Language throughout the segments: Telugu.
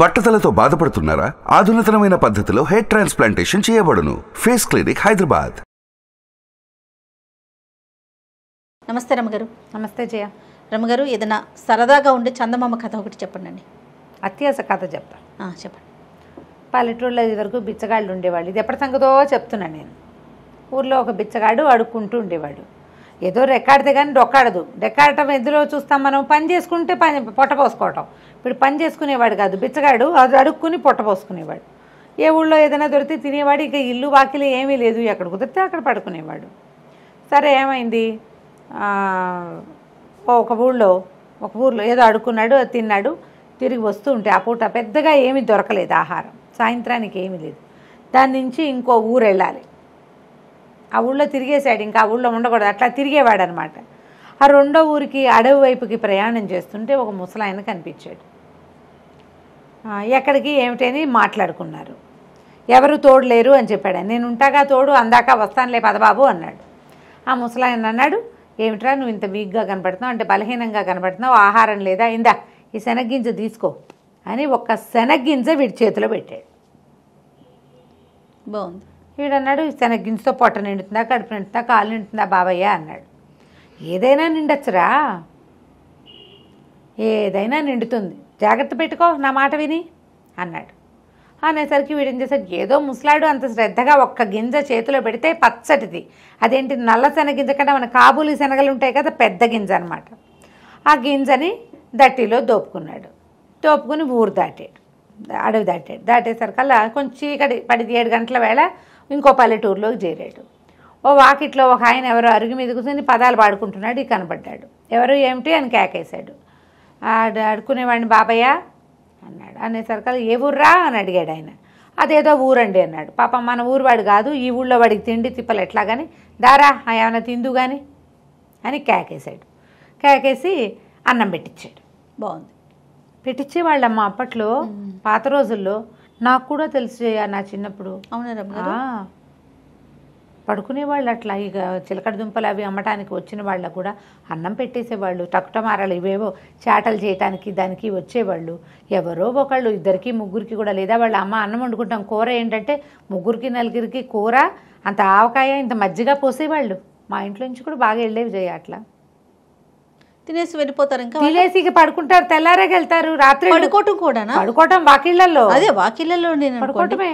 బట్టతలతో బాధపడుతున్నారా ఆధునతనమైన పద్ధతిలో హెయిర్ ట్రాన్స్ప్లాంటేషన్ చేయబడును ఫేస్ క్లినిక్ హైదరాబాద్ నమస్తే రమగారు నమస్తే జయ రమగారు ఏదైనా సరదాగా ఉండే చందమామ కథ ఒకటి చెప్పండి అండి అత్యాస కథ చెప్తా చెప్పండి పల్లెటూళ్ళ ఇది వరకు బిచ్చగాళ్ళు ఉండేవాళ్ళు ఇది ఎప్పటి సంగతో చెప్తున్నాను నేను ఊర్లో ఒక బిచ్చగాడు అడుక్కుంటూ ఉండేవాడు ఏదో రెక్కాడితే కానీ డొక్కాడదు డెక్కాడటం ఎందులో చూస్తాం మనం పని చేసుకుంటే పని పొట్ట పోసుకోవటం ఇప్పుడు పని చేసుకునేవాడు కాదు బిచ్చగాడు అది అడుక్కుని పొట్ట పోసుకునేవాడు ఏ ఊళ్ళో ఏదైనా దొరికితే తినేవాడు ఇక ఇల్లు వాకిలి ఏమీ లేదు ఎక్కడ కుదిరితే అక్కడ పడుకునేవాడు సరే ఏమైంది ఒక ఊళ్ళో ఒక ఊర్లో ఏదో అడుక్కున్నాడు అది తిన్నాడు తిరిగి వస్తూ ఉంటే ఆ పూట పెద్దగా ఏమీ దొరకలేదు ఆహారం సాయంత్రానికి ఏమీ లేదు దాని నుంచి ఇంకో ఊరు వెళ్ళాలి ఆ ఊళ్ళో తిరిగేసాడు ఇంకా ఆ ఊళ్ళో ఉండకూడదు అట్లా తిరిగేవాడు అనమాట ఆ రెండో ఊరికి అడవి వైపుకి ప్రయాణం చేస్తుంటే ఒక ముసలాయన కనిపించాడు ఎక్కడికి ఏమిటని మాట్లాడుకున్నారు ఎవరు తోడు లేరు అని చెప్పాడు నేను ఉంటాగా తోడు అందాక వస్తానులే పదబాబు అన్నాడు ఆ ముసలాయన అన్నాడు ఏమిట్రా నువ్వు ఇంత వీక్గా కనపడుతున్నావు అంటే బలహీనంగా కనపడుతున్నావు ఆహారం లేదా ఇందా ఈ శనగ్గింజ తీసుకో అని ఒక్క శనగ్గింజ వీడి చేతిలో పెట్టాడు బాగుంది వీడన్నాడు తన గింజతో పొట్ట నిండుతుందా కడుపు నిండుతుందా కాలు నిండుతుందా బాబయ్య అన్నాడు ఏదైనా నిండొచ్చురా ఏదైనా నిండుతుంది జాగ్రత్త పెట్టుకో నా మాట విని అన్నాడు అనేసరికి వీడేం చేశాడు ఏదో ముసలాడు అంత శ్రద్ధగా ఒక్క గింజ చేతిలో పెడితే పచ్చటిది అదేంటి నల్ల శనగింజ కన్నా మన కాబూలి శనగలు ఉంటాయి కదా పెద్ద గింజ అనమాట ఆ గింజని దట్టిలో దోపుకున్నాడు దోపుకుని ఊరు దాటాడు అడవి దాటాడు దాటేసరికల్లా కొంచెం చీకటి పది ఏడు గంటల వేళ ఇంకో పల్లెటూరులోకి చేరాడు ఓ వాకిట్లో ఒక ఆయన ఎవరో అరుగు మీద కూర్చొని పదాలు పాడుకుంటున్నాడు ఈ కనబడ్డాడు ఎవరు ఏమిటి అని కేకేశాడు అడుకునేవాడిని బాబయ్య అన్నాడు అనేసరికి ఏ ఊర్రా అని అడిగాడు ఆయన అదేదో ఊరండి అన్నాడు పాపం మన ఊరువాడు కాదు ఈ ఊళ్ళో వాడికి తిండి తిప్పలు ఎట్లా కానీ దారా ఏమైనా తిందు కానీ అని కేకేశాడు కేకేసి అన్నం పెట్టించాడు బాగుంది పెట్టించేవాళ్ళమ్మ అప్పట్లో పాత రోజుల్లో నాకు కూడా తెలుసు నా చిన్నప్పుడు అవునా పడుకునే వాళ్ళు అట్లా ఇక చిలకడ దుంపలు అవి అమ్మటానికి వచ్చిన వాళ్ళకు కూడా అన్నం పెట్టేసేవాళ్ళు టక్టమారాలు ఇవేవో చేటలు చేయటానికి దానికి వచ్చేవాళ్ళు ఎవరో ఒకళ్ళు ఇద్దరికి ముగ్గురికి కూడా లేదా వాళ్ళ అమ్మ అన్నం వండుకుంటాం కూర ఏంటంటే ముగ్గురికి నలుగురికి కూర అంత ఆవకాయ ఇంత మజ్జిగ పోసేవాళ్ళు మా ఇంట్లో నుంచి కూడా బాగా వెళ్ళేవి చేయ అట్లా తినేసి వెళ్ళిపోతారు ఇంకా తినేసి ఇక పడుకుంటారు తెల్లారేకి వెళ్తారు రాత్రి పడుకోవటం కూడా పడుకోవటం వాకిళ్ళల్లో అదే వాకిళ్ళల్లో నేను పడుకోవటమే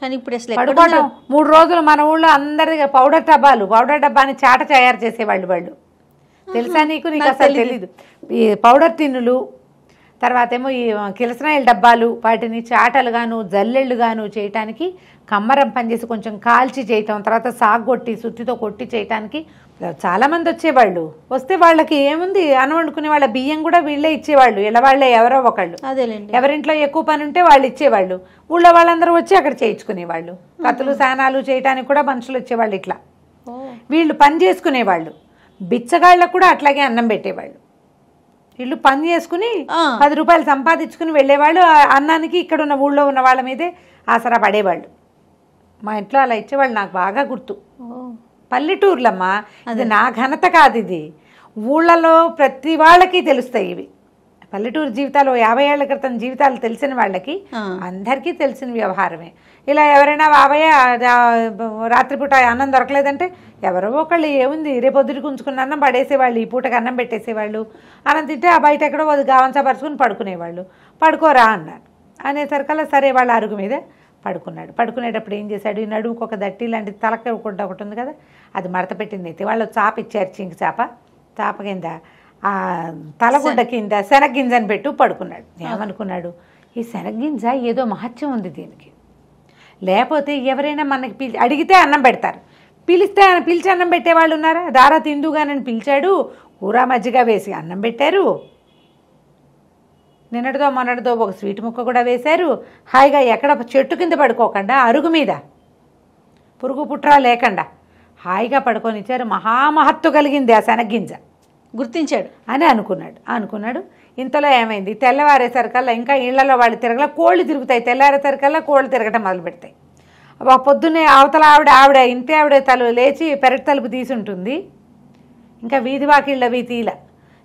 కానీ ఇప్పుడు అసలు పడుకోవటం మూడు రోజులు మన ఊళ్ళో అందరి పౌడర్ డబ్బాలు పౌడర్ డబ్బాని చాట తయారు చేసేవాళ్ళు వాళ్ళు తెలుసా నీకు నీకు అసలు తెలీదు ఈ పౌడర్ తిన్నులు తర్వాత ఏమో ఈ కిలసనాయిల డబ్బాలు వాటిని చాటలు గాను జల్లెళ్ళు గాను చేయటానికి కమ్మరం పనిచేసి కొంచెం కాల్చి చేయటం తర్వాత సాగు కొట్టి సుత్తితో కొట్టి చేయటానికి చాలామంది వచ్చేవాళ్ళు వస్తే వాళ్ళకి ఏముంది అన్నం వండుకునే వాళ్ళ బియ్యం కూడా వీళ్ళే ఇచ్చేవాళ్ళు ఇలా వాళ్ళే ఎవరో ఒకళ్ళు ఎవరింట్లో ఎక్కువ పని ఉంటే వాళ్ళు ఇచ్చేవాళ్ళు ఊళ్ళో వాళ్ళందరూ వచ్చి అక్కడ చేయించుకునేవాళ్ళు కథలు స్నానాలు చేయటానికి కూడా మనుషులు వచ్చేవాళ్ళు ఇట్లా వీళ్ళు పని చేసుకునేవాళ్ళు బిచ్చగాళ్ళకు కూడా అట్లాగే అన్నం పెట్టేవాళ్ళు వీళ్ళు పని చేసుకుని పది రూపాయలు సంపాదించుకుని వెళ్ళేవాళ్ళు అన్నానికి ఇక్కడ ఉన్న ఊళ్ళో ఉన్న వాళ్ళ మీదే ఆసరా పడేవాళ్ళు మా ఇంట్లో అలా ఇచ్చేవాళ్ళు నాకు బాగా గుర్తు పల్లెటూర్లమ్మా ఇది నా ఘనత కాదు ఇది ఊళ్ళలో ప్రతి వాళ్ళకి తెలుస్తాయి ఇవి పల్లెటూరు జీవితాలు యాభై ఏళ్ల క్రితం జీవితాలు తెలిసిన వాళ్ళకి అందరికీ తెలిసిన వ్యవహారమే ఇలా ఎవరైనా బాబయ్య రాత్రిపూట అన్నం దొరకలేదంటే ఎవరో ఒకళ్ళు ఏముంది రేపొద్దుటికి ఉంచుకున్న అన్నం పడేసేవాళ్ళు ఈ పూటకి అన్నం పెట్టేసేవాళ్ళు అన్నం తింటే ఆ బయట ఎక్కడో గావంచపరుచుకుని పడుకునేవాళ్ళు పడుకోరా అన్నాడు అనేసరికల్లా సరే వాళ్ళ అరుగు మీద పడుకున్నాడు పడుకునేటప్పుడు ఏం చేశాడు ఈ నడువుకు ఒక దట్టి ఇలాంటి తలక ఒకటి ఉంది కదా అది మడత పెట్టింది అయితే వాళ్ళు చాప ఇచ్చారు చింక చాప చాప కింద ఆ తలగుడ్డ కింద శనగ్గింజని పెట్టు పడుకున్నాడు ఏమనుకున్నాడు ఈ శనగ్గింజ ఏదో మహత్యం ఉంది దీనికి లేకపోతే ఎవరైనా మనకి పిలి అడిగితే అన్నం పెడతారు పిలిస్తే ఆయన పిలిచి అన్నం పెట్టేవాళ్ళు ఉన్నారా దారా తిందుగా నేను పిలిచాడు కూర మజ్జిగ వేసి అన్నం పెట్టారు నిన్నటితో మొన్నటితో ఒక స్వీట్ ముక్క కూడా వేశారు హాయిగా ఎక్కడ చెట్టు కింద పడుకోకుండా అరుగు మీద పురుగు పుట్రా లేకుండా హాయిగా పడుకొనిచ్చారు మహామహత్తు కలిగింది ఆ శనగ్గింజ గుర్తించాడు అని అనుకున్నాడు అనుకున్నాడు ఇంతలో ఏమైంది తెల్లవారేసరికల్లా ఇంకా ఇళ్లలో వాళ్ళు తిరగల కోళ్ళు తిరుగుతాయి తెల్లారేసరికల్లా కోళ్ళు తిరగటం మొదలు పెడతాయి పొద్దున్నే అవతల ఆవిడ ఆవిడ ఇంతే ఆవిడ తలు లేచి పెరటి తలుపు తీసి ఉంటుంది ఇంకా వీధి వాకిళ్ళవి తీల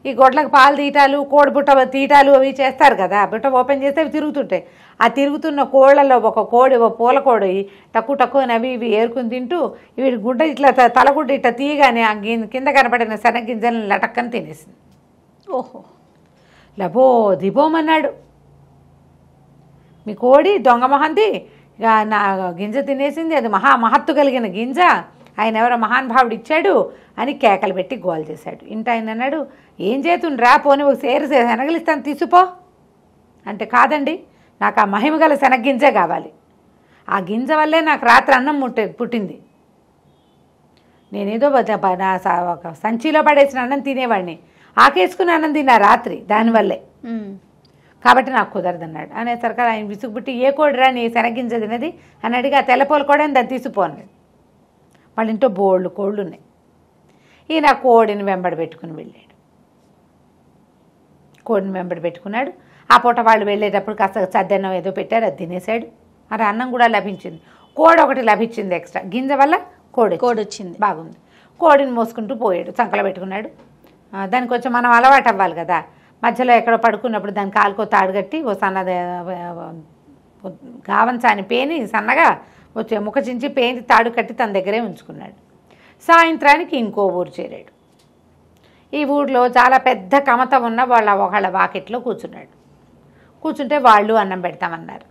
ఈ గొడ్లకు పాలు తీయటాలు కోడి బుట్ట తీయటాలు అవి చేస్తారు కదా బుట్ట ఓపెన్ చేస్తే అవి తిరుగుతుంటాయి ఆ తిరుగుతున్న కోళ్ళలో ఒక కోడి ఒక పూల కోడి తక్కువ తక్కువ అవి ఇవి ఏరుకుని తింటూ వీడి గుడ్డ ఇట్లా తలగుడ్డ ఇట్లా తీయగానే ఆ కింద కనపడిన శనగింజలను లటక్కని తినేసింది ఓహో లబో దిబోమన్నాడు మీ కోడి దొంగ మహంది నా గింజ తినేసింది అది మహా మహత్తు కలిగిన గింజ ఆయన ఎవరో మహానుభావుడు ఇచ్చాడు అని కేకలు పెట్టి గోల్ చేశాడు ఇంట ఆయన అన్నాడు ఏం రా పోని ఒక సేరు శనగలిస్తాను తీసుకో అంటే కాదండి నాకు ఆ మహిమ గల శనగ్గింజే కావాలి ఆ గింజ వల్లే నాకు రాత్రి అన్నం ముట్టే పుట్టింది నేనేదో నా ఒక సంచిలో పడేసిన అన్నం తినేవాడిని ఆకేసుకుని అన్నం తిన్నా రాత్రి దానివల్లే కాబట్టి నాకు కుదరదు అనే అనేసరికి ఆయన విసుగుబుట్టి ఏ కోడరా నీ శనగింజ తినది అని అడిగి ఆ తెల్లపోలు కూడా దాన్ని తీసిపోన్నాడు వాళ్ళ ఇంట్లో బోళ్ళు కోళ్ళు ఉన్నాయి ఈయన కోడిని వెంబడి పెట్టుకుని వెళ్ళాడు కోడిని వెంబడి పెట్టుకున్నాడు ఆ పూట వాళ్ళు వెళ్ళేటప్పుడు కాస్త సద్దన్నం ఏదో పెట్టారు అది తినేశాడు మరి అన్నం కూడా లభించింది కోడి ఒకటి లభించింది ఎక్స్ట్రా గింజ వల్ల కోడి కోడి వచ్చింది బాగుంది కోడిని మోసుకుంటూ పోయాడు సంకల పెట్టుకున్నాడు దానికి వచ్చి మనం అలవాటు అవ్వాలి కదా మధ్యలో ఎక్కడ పడుకున్నప్పుడు దాని కాలుకో తాడు కట్టి ఓ సన్నది గావన్ సాని పేని సన్నగా వచ్చే చించి పేంది తాడు కట్టి తన దగ్గరే ఉంచుకున్నాడు సాయంత్రానికి ఇంకో ఊరు చేరాడు ఈ ఊళ్ళో చాలా పెద్ద కమత ఉన్న వాళ్ళ ఒకళ్ళ వాకిట్లో కూర్చున్నాడు కూర్చుంటే వాళ్ళు అన్నం పెడతామన్నారు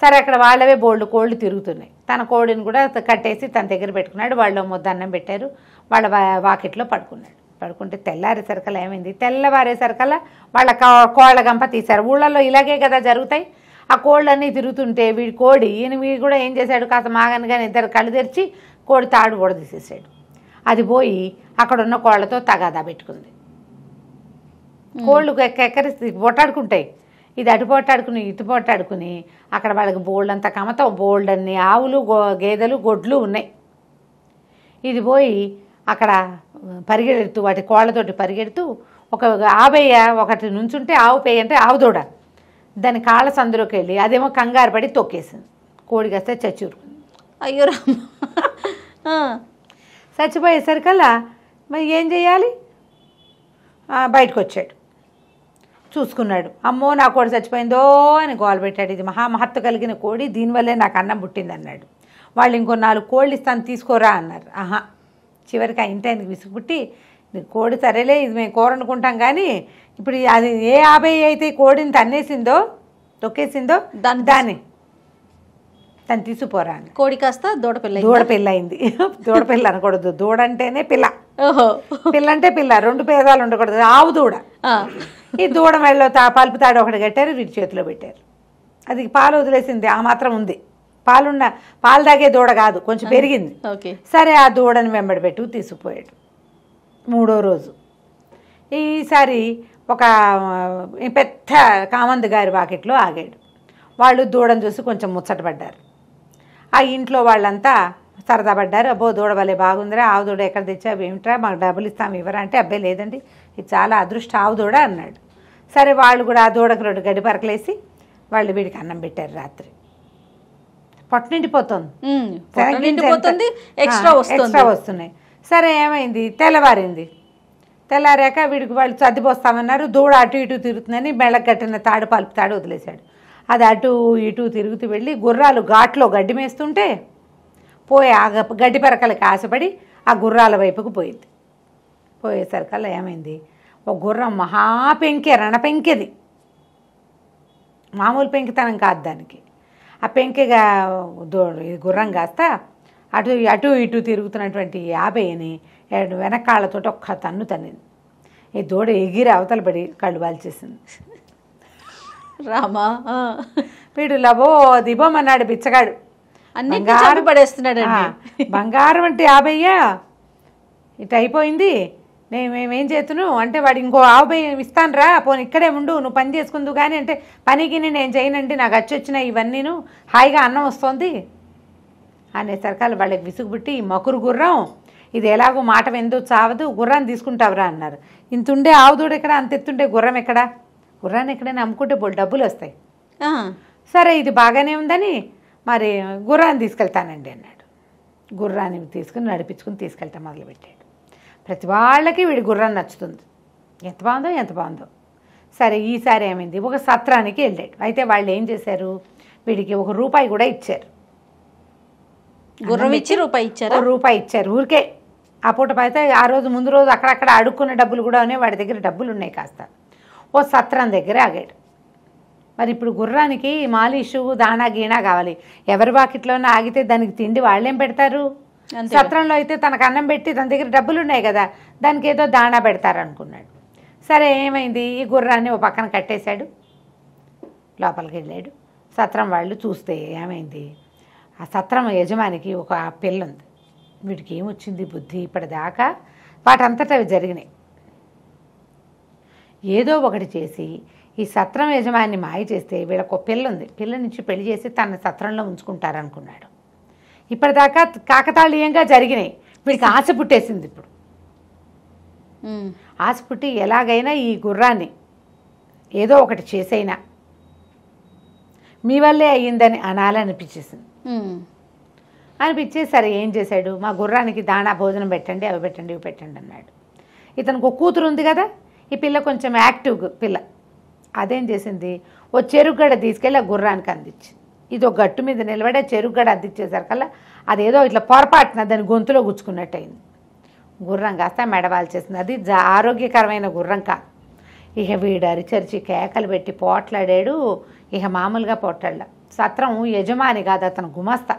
సరే అక్కడ వాళ్ళవే బోల్డ్ కోళ్ళు తిరుగుతున్నాయి తన కోడిని కూడా కట్టేసి తన దగ్గర పెట్టుకున్నాడు వాళ్ళు ముద్ద అన్నం పెట్టారు వాళ్ళ వాకిట్లో పడుకున్నాడు పడుకుంటే తెల్లారేసరికల్లా ఏమైంది తెల్లవారేసరికల్లా వాళ్ళ కోళ్ళ గంప తీశారు ఊళ్ళల్లో ఇలాగే కదా జరుగుతాయి ఆ కోళ్ళన్నీ తిరుగుతుంటే వీడి కోడి ఈయన మీరు కూడా ఏం చేశాడు కాస్త కానీ ఇద్దరు కళ్ళు తెరిచి కోడి తాడు కూడా తీసేసాడు అది పోయి అక్కడ ఉన్న కోళ్ళతో తగాదా పెట్టుకుంది కోళ్ళు ఎక్కరిస్తే పోటాడుకుంటాయి ఇది అటు పోటాడుకుని ఇటు పోటాడుకుని అక్కడ వాళ్ళకి బోల్డ్ అంతా కమత బోల్డ్ అన్ని ఆవులు గేదెలు గొడ్లు ఉన్నాయి ఇది పోయి అక్కడ పరిగెడుతూ వాటి కోళ్ళతోటి పరిగెడుతూ ఒక ఆవేయ ఒకటి నుంచుంటే ఆవు పేయంటే ఆవు దూడ దాని కాళ్ళ సందులోకి వెళ్ళి అదేమో కంగారు పడి తొక్కేసింది కోడి కాస్తే చచ్చూరు అయ్యో రామ చచ్చిపోయేసరికల్లా మరి ఏం చేయాలి బయటకు వచ్చాడు చూసుకున్నాడు అమ్మో నా కోడి చచ్చిపోయిందో అని గోల పెట్టాడు ఇది మహా కలిగిన కోడి దీనివల్లే నాకు అన్నం పుట్టింది అన్నాడు వాళ్ళు ఇంకో నాలుగు కోళ్ళు ఇస్తాను తీసుకోరా అన్నారు ఆహా చివరికి ఆ విసుగు విసుగుపుట్టి కోడి సరేలే ఇది మేము కోరనుకుంటాం కానీ ఇప్పుడు అది ఏ ఆబేయి అయితే కోడిని తన్నేసిందో తొక్కేసిందో దాని దాన్ని తను తీసుకుపోరా అని కోడి కాస్త దూడపిల్ల దూడపిల్ల అయింది దూడపిల్ల అనకూడదు దూడ అంటేనే పిల్ల పిల్ల అంటే పిల్ల రెండు పేదాలు ఉండకూడదు ఆవు దూడ ఈ దూడ మెళ్ళలో తా పలుపు తాడు ఒకటి కట్టారు వీటి చేతిలో పెట్టారు అది పాలు వదిలేసింది ఆ మాత్రం ఉంది పాలున్న పాలు తాగే దూడ కాదు కొంచెం పెరిగింది సరే ఆ దూడని వెంబడి పెట్టు తీసుకుపోయాడు మూడో రోజు ఈసారి ఒక పెద్ద కామంద్ గారి వాకిట్లో ఆగాడు వాళ్ళు దూడని చూసి కొంచెం ముచ్చటపడ్డారు ఆ ఇంట్లో వాళ్ళంతా సరదా పడ్డారు అబ్బో దూడ భలే బాగుందిరా ఆవు దూడ ఎక్కడ తెచ్చావు ఏమిట్రా మాకు డబ్బులు ఇస్తాం ఇవ్వరా అంటే అబ్బాయి లేదండి ఇది చాలా అదృష్ట ఆవు దూడ అన్నాడు సరే వాళ్ళు కూడా ఆ దూడకు రెండు గడి పరకలేసి వాళ్ళు వీడికి అన్నం పెట్టారు రాత్రి పొట్ట నిండిపోతుంది ఎక్స్ట్రా వస్తున్నాయి సరే ఏమైంది తెల్లవారింది తెల్లారాక వీడికి వాళ్ళు చదిపోస్తామన్నారు దూడ అటు ఇటు తిరుగుతుందని మెళ్ళగట్టిన తాడు పలుపు తాడు వదిలేశాడు అది అటు ఇటు తిరుగుతూ వెళ్ళి గుర్రాలు ఘాట్లో గడ్డి మేస్తుంటే పోయి ఆ గడ్డి పెరకలకి ఆశపడి ఆ గుర్రాల వైపుకు పోయింది పోయేసరికల్లా ఏమైంది ఒక గుర్రం మహా పెంకే రణ పెంకెది మామూలు పెంకితనం కాదు దానికి ఆ పెంకెగా గుర్రం కాస్త అటు అటు ఇటు తిరుగుతున్నటువంటి యాభైని వెనకాళ్ళతో ఒక్క తన్ను తన్నింది ఈ దూడ ఎగిరి అవతల పడి కళ్ళు వాల్చేసింది రామా వీడు లభో దిబోం అన్నాడు బిచ్చగాడు బంగారు పడేస్తున్నాడు బంగారం అంటే యాభయ్యా ఇటు అయిపోయింది నేను మేమేం చేతును అంటే వాడు ఇంకో ఆవుపై ఇస్తాను రా పోనీ ఇక్కడే ఉండు నువ్వు పని చేసుకుందు కానీ అంటే పనికి నేను చేయనండి నాకు వచ్చి వచ్చిన ఇవన్నీను హాయిగా అన్నం వస్తుంది అనేసరికి వాళ్ళు వాళ్ళకి విసుగుబుట్టి ఈ మకురు గుర్రం ఇది ఎలాగో మాట ఎందుకు చావదు గుర్రాన్ని తీసుకుంటావురా అన్నారు ఇంతుండే ఆవుదోడు ఎక్కడ అంత ఎత్తుండే గుర్రం ఎక్కడ గుర్రాన్ని ఎక్కడైనా అమ్ముకుంటే బోల్ డబ్బులు వస్తాయి సరే ఇది బాగానే ఉందని మరి గుర్రాన్ని తీసుకెళ్తానండి అన్నాడు గుర్రాన్ని తీసుకుని నడిపించుకుని తీసుకెళ్తా మొదలుపెట్టాడు ప్రతి వాళ్ళకి వీడి గుర్రాన్ని నచ్చుతుంది ఎంత బాగుందో ఎంత బాగుందో సరే ఈసారి ఏమైంది ఒక సత్రానికి వెళ్ళాడు అయితే వాళ్ళు ఏం చేశారు వీడికి ఒక రూపాయి కూడా ఇచ్చారు గుర్రం ఇచ్చి రూపాయి ఇచ్చారు రూపాయి ఇచ్చారు ఊరికే ఆ పూట పైతే ఆ రోజు ముందు రోజు అక్కడక్కడ అడుక్కునే డబ్బులు కూడా ఉన్నాయి వాడి దగ్గర డబ్బులు ఉన్నాయి కాస్త ఓ సత్రం దగ్గర ఆగాడు మరి ఇప్పుడు గుర్రానికి మాలిషు దానా గీనా కావాలి ఎవరి వాకిట్లోనే ఆగితే దానికి తిండి వాళ్ళేం పెడతారు సత్రంలో అయితే తనకు అన్నం పెట్టి తన దగ్గర డబ్బులు ఉన్నాయి కదా దానికి ఏదో దాణా పెడతారనుకున్నాడు సరే ఏమైంది ఈ గుర్రాన్ని ఓ పక్కన కట్టేశాడు లోపలికి వెళ్ళాడు సత్రం వాళ్ళు చూస్తే ఏమైంది ఆ సత్రం యజమానికి ఒక పిల్ల ఉంది వీడికి ఏమొచ్చింది బుద్ధి ఇప్పటిదాకా వాటంతటా అవి జరిగినాయి ఏదో ఒకటి చేసి ఈ సత్రం యజమాని మాయ చేస్తే వీళ్ళకు పిల్ల ఉంది పిల్ల నుంచి పెళ్లి చేసి తన సత్రంలో ఉంచుకుంటారనుకున్నాడు ఇప్పటిదాకా కాకతాళీయంగా జరిగినాయి వీడికి ఆశ పుట్టేసింది ఇప్పుడు ఆశ పుట్టి ఎలాగైనా ఈ గుర్రాన్ని ఏదో ఒకటి చేసైనా మీ వల్లే అయ్యిందని అనాలనిపించేసింది అనిపించేసి సరే ఏం చేశాడు మా గుర్రానికి దాణా భోజనం పెట్టండి అవి పెట్టండి ఇవి పెట్టండి అన్నాడు ఇతనికి ఒక కూతురు ఉంది కదా ఈ పిల్ల కొంచెం యాక్టివ్ పిల్ల అదేం చేసింది ఓ చెరుగడ తీసుకెళ్ళి ఆ గుర్రానికి అందించింది ఇది ఒక గట్టు మీద నిలబడే చెరుగడ అందించేసరికల్లా అదేదో ఇట్లా పొరపాటున దాని గొంతులో గుచ్చుకున్నట్టు అయింది గుర్రం కాస్త చేసింది అది ఆరోగ్యకరమైన గుర్రం కాదు ఇక వీడు అరిచరిచి కేకలు పెట్టి పోట్లాడాడు ఇక మామూలుగా పొట్టళ్ళ సత్రం యజమాని కాదు అతను గుమస్త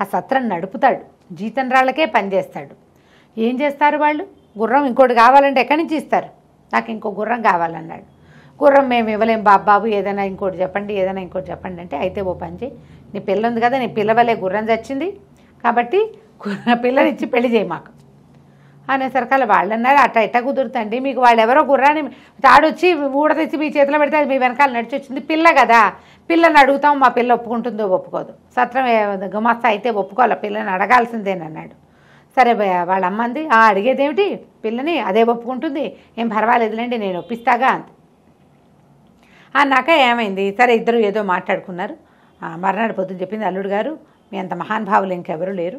ఆ సత్రం నడుపుతాడు జీతం రాళ్ళకే పనిచేస్తాడు ఏం చేస్తారు వాళ్ళు గుర్రం ఇంకోటి కావాలంటే ఎక్కడి నుంచి ఇస్తారు నాకు ఇంకో గుర్రం కావాలన్నాడు గుర్రం మేము ఇవ్వలేం బాబాబు ఏదైనా ఇంకోటి చెప్పండి ఏదైనా ఇంకోటి చెప్పండి అంటే అయితే ఓ పని చేయి నీ పిల్ల ఉంది కదా నీ పిల్లవలే గుర్రం చచ్చింది కాబట్టి పిల్లనిచ్చి పెళ్లి చేయి మాకు అనేసరికి అలా వాళ్ళు అన్నారు అట్ట ఇట్ట కుదురుతండి మీకు వాళ్ళు ఎవరో గుర్రాన్ని తాడొచ్చి తెచ్చి మీ చేతిలో పెడితే అది మీ వెనకాల నడిచి వచ్చింది పిల్ల కదా పిల్లని అడుగుతాం మా పిల్ల ఒప్పుకుంటుందో ఒప్పుకోదు సత్రం గుమస్త అయితే ఒప్పుకోవాలి పిల్లని అడగాల్సిందేనన్నాడు సరే వాళ్ళ అమ్మంది ఆ అడిగేదేమిటి పిల్లని అదే ఒప్పుకుంటుంది ఏం పర్వాలేదులేండి నేను ఒప్పిస్తాగా అంది అన్నాక ఏమైంది సరే ఇద్దరు ఏదో మాట్లాడుకున్నారు మర్నాడు పొద్దున చెప్పింది అల్లుడు గారు మీ అంత మహానుభావులు ఇంకెవరూ లేరు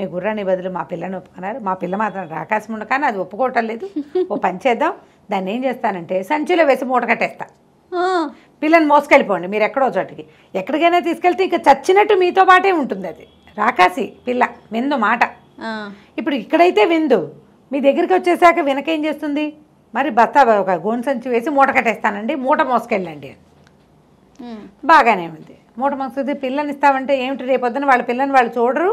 మీ గుర్రాన్ని బదులు మా పిల్లని ఒప్పుకున్నారు మా పిల్ల మాత్రం రాకాశం ఉండ కానీ అది ఒప్పుకోవటం లేదు ఓ పని చేద్దాం దాన్ని ఏం చేస్తానంటే సంచిలో వేసి మూట కట్టేస్తా పిల్లని మోసుకెళ్ళిపోండి మీరు ఎక్కడో చోటికి ఎక్కడికైనా తీసుకెళ్తే ఇక చచ్చినట్టు మీతో పాటే ఉంటుంది అది రాకాసి పిల్ల విందు మాట ఇప్పుడు ఇక్కడైతే విందు మీ దగ్గరికి వచ్చేసాక వెనకేం చేస్తుంది మరి బస్తా ఒక గోన్ సంచి వేసి మూట కట్టేస్తానండి మూట మోసుకెళ్ళండి బాగానే ఉంది మూట మోసుకొస్తే పిల్లని ఇస్తామంటే ఏమిటి రేపొద్దున వాళ్ళ పిల్లని వాళ్ళు చూడరు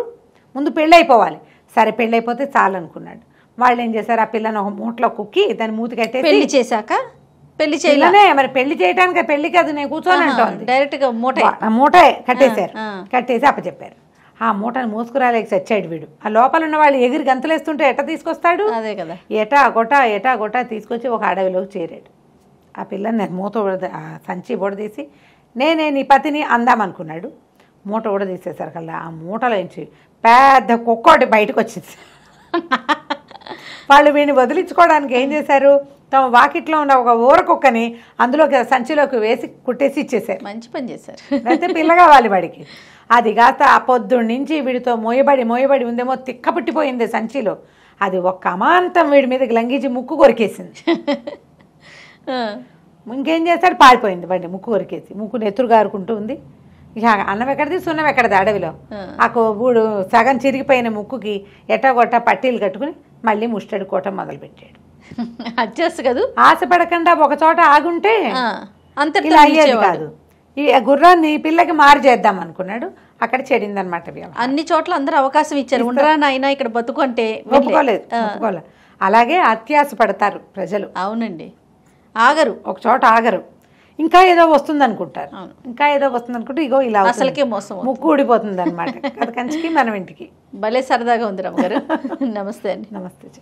ముందు పెళ్ళైపోవాలి సరే పెళ్ళైపోతే చాలనుకున్నాడు వాళ్ళు ఏం చేశారు ఆ పిల్లని ఒక మూట్లో కుక్కి దాని కట్టే పెళ్లి చేశాక పెళ్లి చేయలే మరి పెళ్లి చేయడానికి పెళ్లి కాదు నేను కూర్చొని అంటోంది డైరెక్ట్ గా మూట మూట కట్టేశారు కట్టేసి అప్పచెప్పారు ఆ మూటను మూసుకురాలేక చచ్చాడు వీడు ఆ లోపల ఉన్న వాళ్ళు ఎగిరి గంతలేస్తుంటే ఎట తీసుకొస్తాడు అదే కదా ఎటా గొట ఎటా గొట తీసుకొచ్చి ఒక అడవిలోకి చేరాడు ఆ పిల్లని మూత సంచి బొడదీసి నేనే నీ పతిని అందామనుకున్నాడు మూట కూడా కదా ఆ మూటలోంచి పెద్ద కుక్క ఒకటి బయటకు వచ్చింది వాళ్ళు వీడిని వదిలించుకోవడానికి ఏం చేశారు తమ వాకిట్లో ఉన్న ఒక ఊర కుక్కని అందులోకి సంచిలోకి వేసి కుట్టేసి ఇచ్చేసారు మంచి పని చేశారు అయితే పిల్ల కావాలి వాడికి అది కాస్త ఆ పొద్దున్న నుంచి వీడితో మోయబడి మోయబడి ఉందేమో తిక్కపుట్టిపోయింది సంచిలో అది ఒక్క అమాంతం వీడి మీదకి లంఘించి ముక్కు కొరికేసింది ఇంకేం చేస్తాడు పాడిపోయింది బండి ముక్కు కొరికేసి ముక్కు నెత్తురు గారుకుంటూ ఉంది ఇక అన్నం ఎక్కడ తీసుకున్నాం ఎక్కడ అడవిలో ఆ కోడు సగం చిరిగిపోయిన ముక్కుకి కొట్ట పట్టీలు కట్టుకుని మళ్ళీ ముష్టడు కోట పెట్టాడు అడ్జస్ట్ కదా ఆశపడకుండా ఒక చోట ఆగుంటే అంత ఇలా అయ్యేది కాదు ఈ గుర్రాన్ని పిల్లకి మారు చేద్దాం అనుకున్నాడు అక్కడ అనమాట అన్ని చోట్ల అందరూ అవకాశం ఇచ్చారు ఉండరా నాయన ఇక్కడ బతుకు అంటే అలాగే అత్యాశ పడతారు ప్రజలు అవునండి ఆగరు ఒక చోట ఆగరు ఇంకా ఏదో వస్తుంది అనుకుంటారు ఇంకా ఏదో వస్తుంది అనుకుంటే ఇగో ఇలా అసలుకే మోసం ముక్కు ఊడిపోతుంది అనమాట అది కంచికి మనం ఇంటికి భలే సరదాగా ఉంది రమ్మగారు నమస్తే అండి నమస్తే